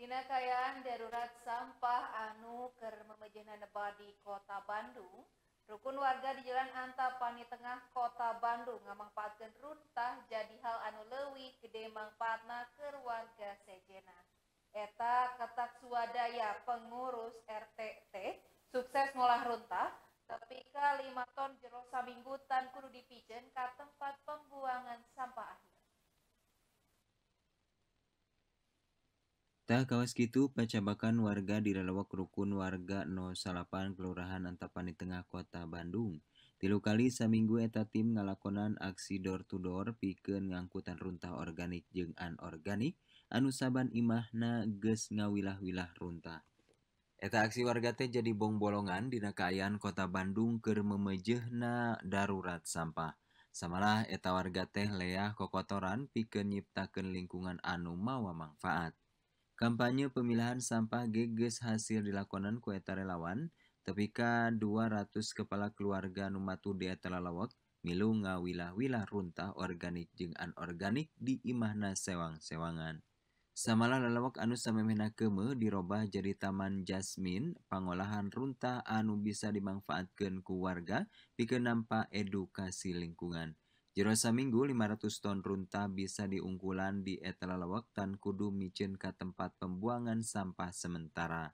Dina darurat sampah anu ker memejehna di Kota Bandung. Rukun warga di Jalan Antapani Tengah Kota Bandung ngamangpaatkeun runtah jadi hal anu lewi gede mangfaatna ke warga sejena. Eta katak swadaya pengurus RTT sukses ngolah runtah tapi ka 5 ton jero tan kudu dipijen ka tempat pembuangan sampah akhir. kawaski itu pecabaakan warga dileokk rukun warga 0pan Kelurahan antapan di tengah kota Bandung tilu kali saminggu eta tim ngalakonan aksi doortudor pike ngangkutan runtah organik je an organik anuban Imahnages ngawilahwilah runta eta aksi warga teh jadi bogbolongan dinakaian kota Bandung Ker memmeehna darurat sampah samalah eta warga teh leah kokkotoran pike nyiptakan lingkungan anu mawa manfaat anye pemilihan sampah geges hasil di lakonan Kueta relawan, tepika 200 kepala keluarga Nuatu Deatalawok milu Ngawilahwilah Runta organik jean Organk di Imahna Sewang Sewangan. Samaala Lalawok anu Sammena Keme dirubah jaritaman jasmin pangolahan Runta anu bisa dimanfaatkan keluarga pika nampak edukasi lingkungan. Jero Minggu, 500 ton runta bisa diunggulan di etala tan kudu micin ke tempat pembuangan sampah sementara.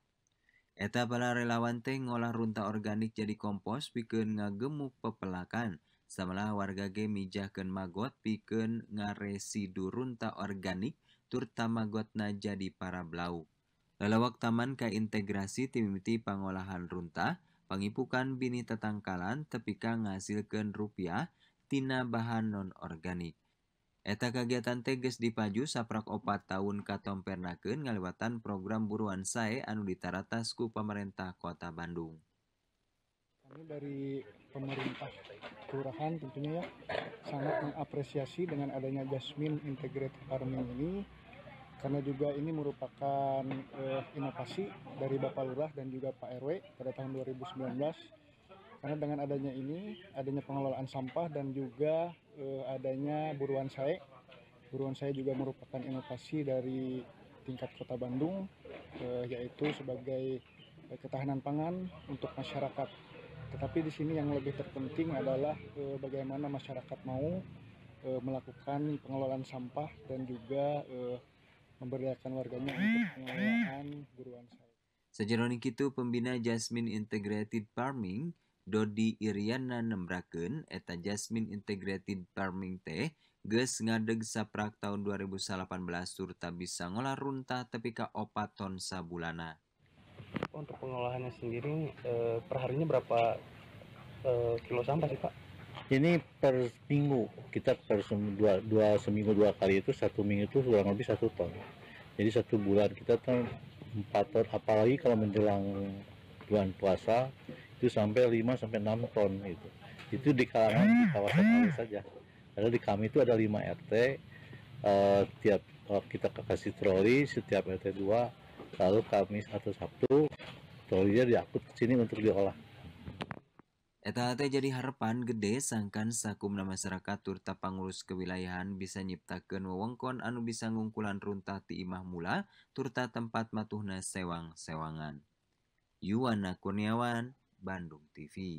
Eta para relawan teh ngolah runta organik jadi kompos bikin ngagemuk pepelakan. Samalah warga ge ken magot bikin ngaresidu runta organik terutama magotna jadi para blau. Lelawak taman ka integrasi timiti pengolahan runta, pengipukan bini tetangkalan tepika ngasilkan rupiah, tina bahan non-organik. Eta kegiatan teges dipaju saprak opat tahun Katom pernaken ngalewatan program buruan sae anu ditaratasku pemerintah kota Bandung. Kami dari pemerintah kelurahan tentunya ya sangat mengapresiasi dengan adanya Jasmine Integrated Farming ini karena juga ini merupakan eh, inovasi dari Bapak Lurah dan juga Pak RW pada tahun 2019 karena dengan adanya ini, adanya pengelolaan sampah dan juga eh, adanya buruan saya, buruan saya juga merupakan inovasi dari tingkat Kota Bandung, eh, yaitu sebagai eh, ketahanan pangan untuk masyarakat. Tetapi di sini yang lebih terpenting adalah eh, bagaimana masyarakat mau eh, melakukan pengelolaan sampah dan juga eh, memberdayakan warganya untuk pengelolaan buruan saya. Sejarah itu pembina Jasmine Integrated Farming Dodi Iriana nembraken eta Jasmine Integrated Farming teh geus ngadeg saprak tahun 2018 surta bisa ngolah runtah tapi ka 4 ton sabulana. Untuk pengolahannya sendiri eh, perharinya berapa eh, kilo sampah sih Pak? Ini per minggu kita per dua, dua seminggu dua kali itu satu minggu itu kurang lebih satu ton. Jadi satu bulan kita tuh empat ton. Apalagi kalau menjelang bulan puasa itu sampai 5 sampai 6 ton itu itu di kalangan di hmm. kawasan kami saja karena di kami itu ada 5 RT uh, tiap uh, kita kasih troli setiap RT 2 lalu Kamis atau Sabtu trolinya diangkut ke sini untuk diolah Eta jadi harapan gede sangkan sakumna masyarakat turta pangurus kewilayahan bisa nyiptakan wewengkon anu bisa ngungkulan runtah ti imah mula turta tempat matuhna sewang-sewangan. Yuwana Kurniawan, bandung tv